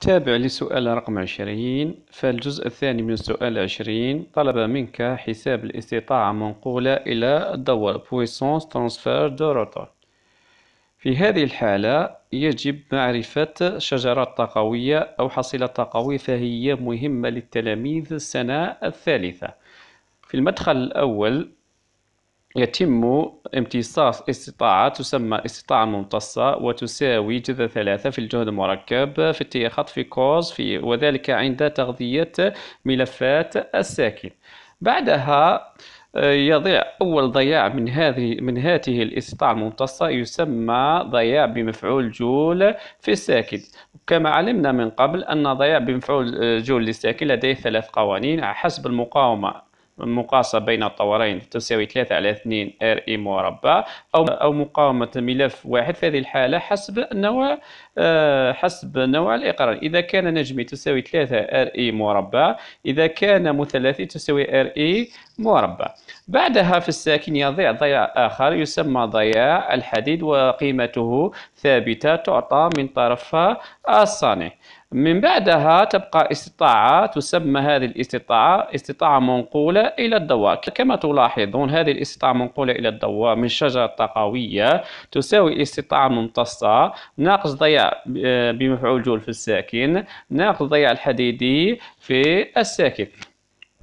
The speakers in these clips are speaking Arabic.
تابع لسؤال رقم عشرين فالجزء الثاني من السؤال عشرين طلب منك حساب الاستطاعة منقولة إلى الدور بويسونس ترانسفير دو روتور في هذه الحالة يجب معرفة شجرة طاقوية أو حصيلة طاقوية فهي مهمة للتلاميذ السنة الثالثة في المدخل الأول يتم امتصاص استطاعة تسمى استطاعة ممتصة وتساوي جذر ثلاثة في الجهد المركب في التيخط في كوز في وذلك عند تغذية ملفات الساكن بعدها آه، يضيع أول ضياع من هذه من هاته الاستطاعة الممتصة يسمى ضياع بمفعول جول في الساكن كما علمنا من قبل أن ضياع بمفعول آه، جول للساكن لديه ثلاث قوانين حسب المقاومة مقاسة بين الطورين تساوي 3 على 2 ار اي مربع أو أو مقاومة ملف واحد في هذه الحالة حسب نوع آه، حسب نوع الإقرار إذا كان نجمي تساوي 3 ار اي مربع إذا كان مثلثي تساوي ار اي مربع بعدها في الساكن يضيع ضياع آخر يسمى ضياع الحديد وقيمته ثابتة تعطى من طرف الصانع من بعدها تبقى استطاعة تسمى هذه الاستطاعة استطاعة منقولة إلى الضوء كما تلاحظون هذه الاستطاعة منقولة إلى الضوء من شجرة طاقوية تساوي الاستطاعة الممتصة ناقص ضياع آه، بمفعول جول في الساكن ناقص ضياع الحديدي في الساكن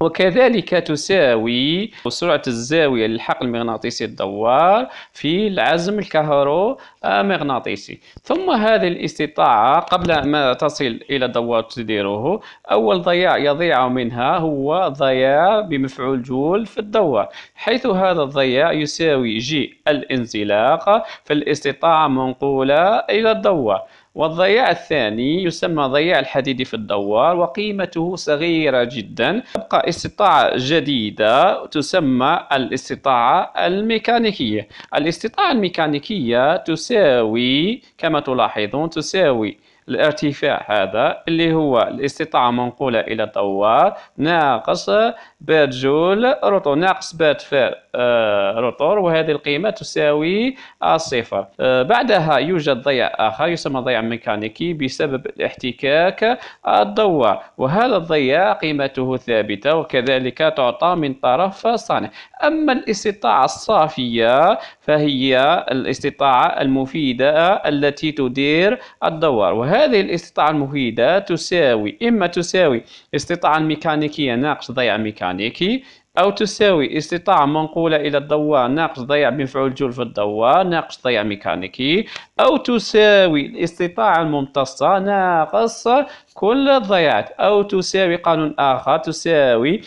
وكذلك تساوي سرعة الزاوية للحقل المغناطيسي الدوار في العزم الكهرومغناطيسي آه، ثم هذه الاستطاعة قبل ما تصل إلى الدوار تديره أول ضياع يضيع منها هو ضياع بمفعول جول في الدوار حيث هذا الضياع يساوي جي الانزلاق فالاستطاعة منقولة إلى الدوار والضياع الثاني يسمى ضياع الحديد في الدوار وقيمته صغيرة جدا تبقى استطاعة جديدة تسمى الاستطاعة الميكانيكية الاستطاعة الميكانيكية تساوي كما تلاحظون تساوي الارتفاع هذا اللي هو الاستطاعة منقولة إلى الدوار ناقص بات جول روتور ناقص بات فار آه، روتور وهذه القيمة تساوي الصفر آه، آه، بعدها يوجد ضيع آخر يسمى ضيع ميكانيكي بسبب احتكاك الدوار وهذا الضيع قيمته ثابتة وكذلك تعطى من طرف صانع أما الاستطاعة الصافية فهي الاستطاعة المفيدة التي تدير الدوار وهذه الاستطاعة المفيدة تساوي إما تساوي استطاعة ميكانيكية ناقص ضيع ميكانيكي ميكانيكي أو تساوي استطاعة منقولة إلى الدوار ناقص ضياع بمفعول جول في الدوار ناقص ضياع ميكانيكي أو تساوي الاستطاعة الممتصة ناقص كل الضياعات أو تساوي قانون آخر تساوي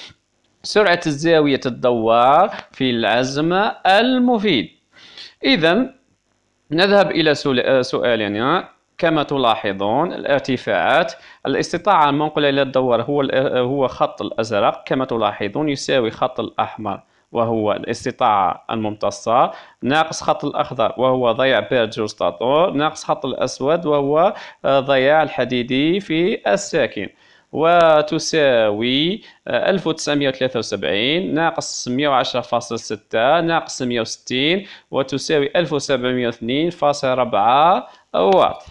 سرعة الزاوية الدوار في العزم المفيد إذا نذهب إلى سؤالنا كما تلاحظون الارتفاعات الاستطاعة المنقلة إلى الدوار هو هو خط الأزرق كما تلاحظون يساوي خط الأحمر وهو الاستطاعة الممتصة ناقص خط الأخضر وهو ضياع بيرجوستاتور ناقص خط الأسود وهو آه، ضياع الحديدي في الساكن وتساوي 1973 آه، ناقص 110.6 ناقص 160 وتساوي 1702.4 واط